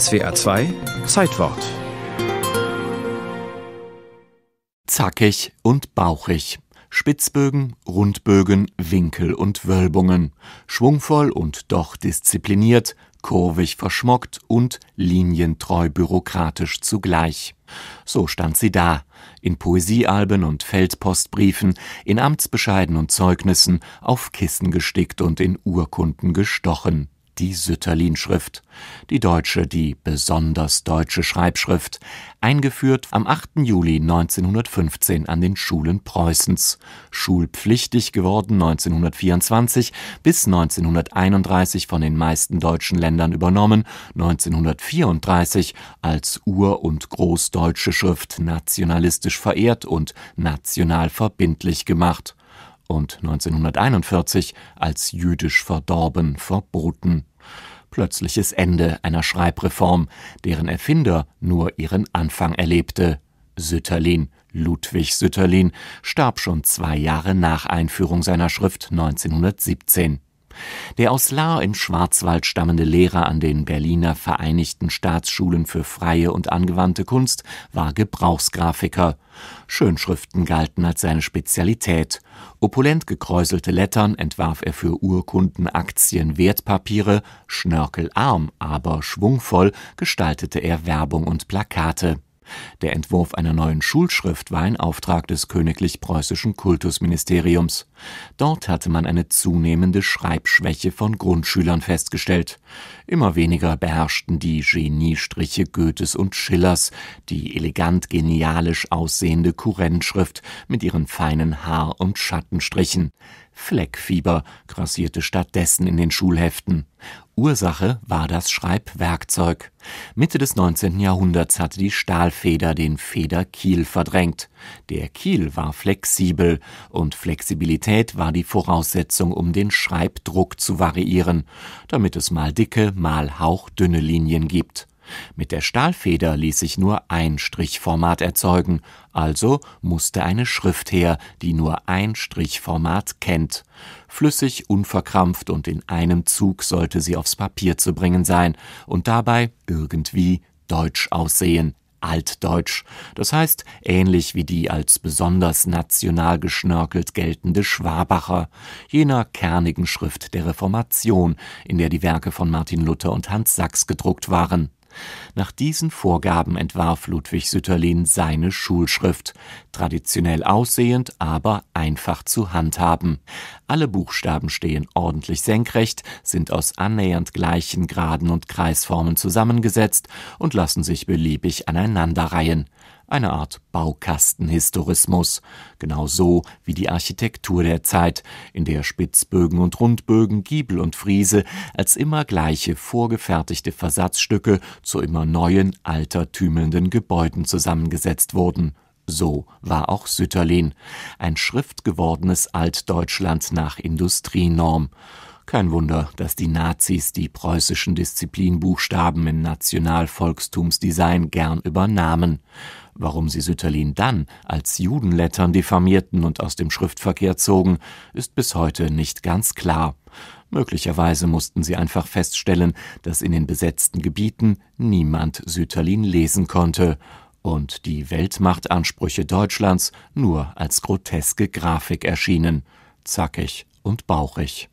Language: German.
SWA 2 Zeitwort. Zackig und bauchig. Spitzbögen, Rundbögen, Winkel und Wölbungen. Schwungvoll und doch diszipliniert, kurvig verschmockt und linientreu bürokratisch zugleich. So stand sie da, in Poesiealben und Feldpostbriefen, in Amtsbescheiden und Zeugnissen, auf Kissen gestickt und in Urkunden gestochen die Sütterlin-Schrift, die deutsche, die besonders deutsche Schreibschrift, eingeführt am 8. Juli 1915 an den Schulen Preußens, schulpflichtig geworden 1924, bis 1931 von den meisten deutschen Ländern übernommen, 1934 als ur- und großdeutsche Schrift nationalistisch verehrt und national verbindlich gemacht und 1941 als jüdisch verdorben verboten. Plötzliches Ende einer Schreibreform, deren Erfinder nur ihren Anfang erlebte. Sütterlin, Ludwig Sütterlin, starb schon zwei Jahre nach Einführung seiner Schrift 1917 der aus Lahr im Schwarzwald stammende Lehrer an den Berliner Vereinigten Staatsschulen für Freie und Angewandte Kunst war Gebrauchsgrafiker. Schönschriften galten als seine Spezialität. Opulent gekräuselte Lettern entwarf er für Urkunden, Aktien, Wertpapiere, schnörkelarm, aber schwungvoll gestaltete er Werbung und Plakate der Entwurf einer neuen Schulschrift war ein Auftrag des Königlich Preußischen Kultusministeriums. Dort hatte man eine zunehmende Schreibschwäche von Grundschülern festgestellt. Immer weniger beherrschten die Geniestriche Goethes und Schillers, die elegant genialisch aussehende Kurrentschrift mit ihren feinen Haar- und Schattenstrichen. Fleckfieber grassierte stattdessen in den Schulheften. Ursache war das Schreibwerkzeug. Mitte des 19. Jahrhunderts hatte die Stahlfeder den Federkiel verdrängt. Der Kiel war flexibel und Flexibilität war die Voraussetzung, um den Schreibdruck zu variieren, damit es mal dicke, mal hauchdünne Linien gibt. Mit der Stahlfeder ließ sich nur ein Strichformat erzeugen, also musste eine Schrift her, die nur ein Strichformat kennt. Flüssig, unverkrampft und in einem Zug sollte sie aufs Papier zu bringen sein und dabei irgendwie deutsch aussehen, Altdeutsch, das heißt ähnlich wie die als besonders national geschnörkelt geltende Schwabacher, jener kernigen Schrift der Reformation, in der die Werke von Martin Luther und Hans Sachs gedruckt waren nach diesen Vorgaben entwarf Ludwig Sütterlin seine Schulschrift, traditionell aussehend, aber einfach zu handhaben. Alle Buchstaben stehen ordentlich senkrecht, sind aus annähernd gleichen Graden und Kreisformen zusammengesetzt und lassen sich beliebig aneinanderreihen eine Art Baukastenhistorismus, genauso wie die Architektur der Zeit, in der Spitzbögen und Rundbögen, Giebel und Friese als immer gleiche vorgefertigte Versatzstücke zu immer neuen, altertümelnden Gebäuden zusammengesetzt wurden. So war auch Sütterlin, ein schriftgewordenes Altdeutschland nach Industrienorm. Kein Wunder, dass die Nazis die preußischen Disziplinbuchstaben im Nationalvolkstumsdesign gern übernahmen. Warum sie Sütterlin dann als Judenlettern diffamierten und aus dem Schriftverkehr zogen, ist bis heute nicht ganz klar. Möglicherweise mussten sie einfach feststellen, dass in den besetzten Gebieten niemand Sütterlin lesen konnte und die Weltmachtansprüche Deutschlands nur als groteske Grafik erschienen, zackig und bauchig.